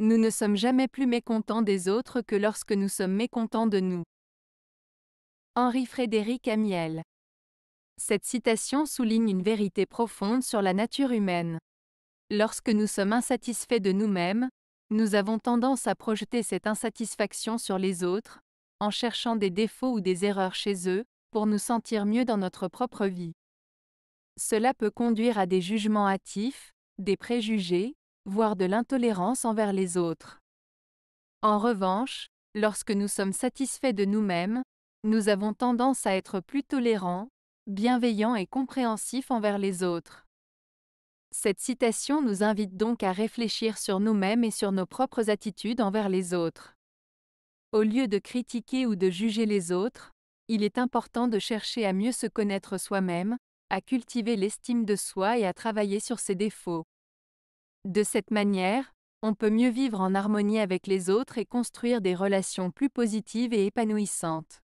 Nous ne sommes jamais plus mécontents des autres que lorsque nous sommes mécontents de nous. Henri Frédéric Amiel. Cette citation souligne une vérité profonde sur la nature humaine. Lorsque nous sommes insatisfaits de nous-mêmes, nous avons tendance à projeter cette insatisfaction sur les autres, en cherchant des défauts ou des erreurs chez eux, pour nous sentir mieux dans notre propre vie. Cela peut conduire à des jugements hâtifs, des préjugés, voire de l'intolérance envers les autres. En revanche, lorsque nous sommes satisfaits de nous-mêmes, nous avons tendance à être plus tolérants, bienveillants et compréhensifs envers les autres. Cette citation nous invite donc à réfléchir sur nous-mêmes et sur nos propres attitudes envers les autres. Au lieu de critiquer ou de juger les autres, il est important de chercher à mieux se connaître soi-même, à cultiver l'estime de soi et à travailler sur ses défauts. De cette manière, on peut mieux vivre en harmonie avec les autres et construire des relations plus positives et épanouissantes.